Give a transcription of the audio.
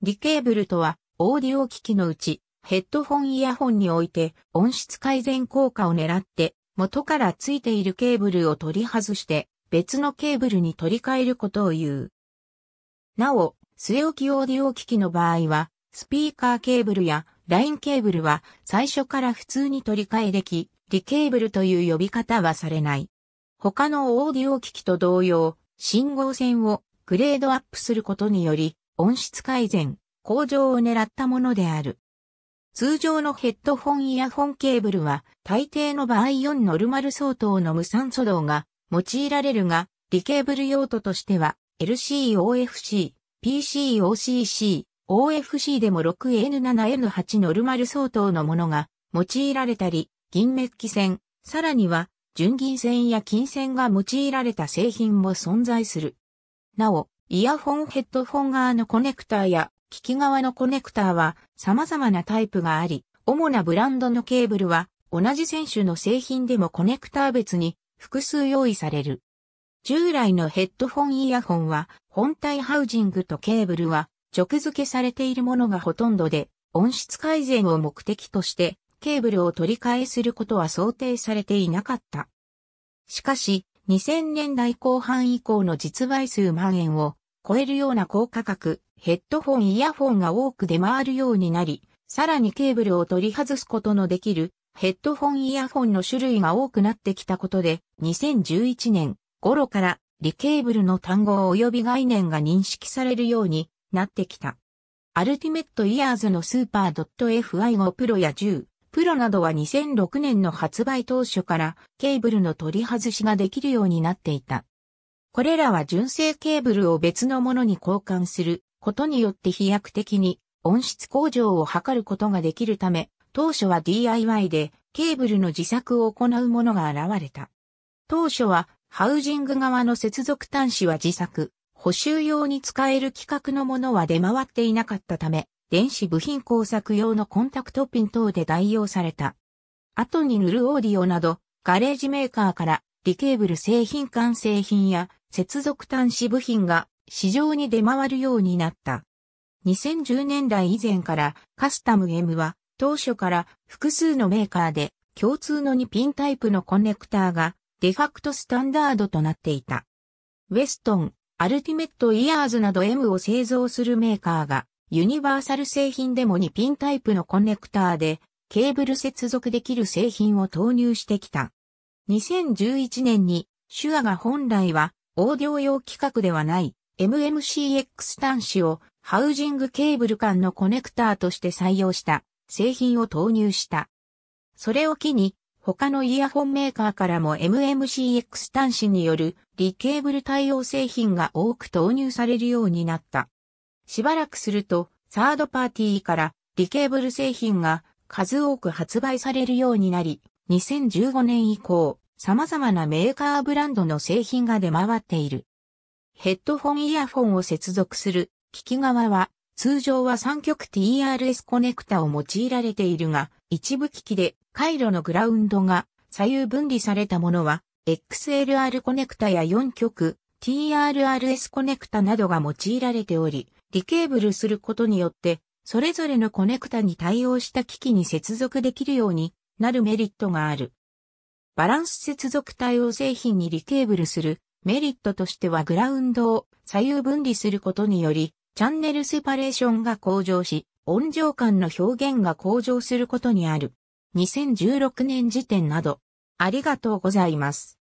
リケーブルとは、オーディオ機器のうち、ヘッドフォンイヤホンにおいて音質改善効果を狙って、元からついているケーブルを取り外して、別のケーブルに取り替えることを言う。なお、据え置きオーディオ機器の場合は、スピーカーケーブルやラインケーブルは最初から普通に取り替えでき、リケーブルという呼び方はされない。他のオーディオ機器と同様、信号線をグレードアップすることにより、音質改善、向上を狙ったものである。通常のヘッドフォンイヤホンケーブルは大抵の場合4ノルマル相当の無酸素銅が用いられるが、リケーブル用途としては LCOFC、PCOCC、OFC でも 6N7N8 ノルマル相当のものが用いられたり、銀メッキ線、さらには純銀線や金線が用いられた製品も存在する。なお、イヤホンヘッドホン側のコネクターや機器側のコネクターは様々なタイプがあり、主なブランドのケーブルは同じ選手の製品でもコネクター別に複数用意される。従来のヘッドホンイヤホンは本体ハウジングとケーブルは直付けされているものがほとんどで音質改善を目的としてケーブルを取り替えすることは想定されていなかった。しかし2000年代後半以降の実売数万円を超えるような高価格、ヘッドホンイヤホンが多く出回るようになり、さらにケーブルを取り外すことのできるヘッドホンイヤホンの種類が多くなってきたことで、2011年頃からリケーブルの単語及び概念が認識されるようになってきた。アルティメットイヤーズのスーパー .fi5 プロや10、プロなどは2006年の発売当初からケーブルの取り外しができるようになっていた。これらは純正ケーブルを別のものに交換することによって飛躍的に音質向上を図ることができるため、当初は DIY でケーブルの自作を行うものが現れた。当初はハウジング側の接続端子は自作、補修用に使える規格のものは出回っていなかったため、電子部品工作用のコンタクトピン等で代用された。後に塗るオーディオなど、ガレージメーカーからリケーブル製品完成品や接続端子部品が市場に出回るようになった。2010年代以前からカスタム M は当初から複数のメーカーで共通の2ピンタイプのコネクターがデファクトスタンダードとなっていた。ウェストン、アルティメットイヤーズなど M を製造するメーカーがユニバーサル製品でも2ピンタイプのコネクターでケーブル接続できる製品を投入してきた。2011年にシュアが本来はオーディオ用規格ではない MMCX 端子をハウジングケーブル間のコネクターとして採用した製品を投入した。それを機に他のイヤホンメーカーからも MMCX 端子によるリケーブル対応製品が多く投入されるようになった。しばらくするとサードパーティーからリケーブル製品が数多く発売されるようになり、2015年以降、様々なメーカーブランドの製品が出回っている。ヘッドフォンイヤフォンを接続する機器側は通常は3極 TRS コネクタを用いられているが、一部機器で回路のグラウンドが左右分離されたものは XLR コネクタや4極 TRRS コネクタなどが用いられており、リケーブルすることによって、それぞれのコネクタに対応した機器に接続できるようになるメリットがある。バランス接続体を製品にリケーブルするメリットとしてはグラウンドを左右分離することにより、チャンネルセパレーションが向上し、音情感の表現が向上することにある。2016年時点など、ありがとうございます。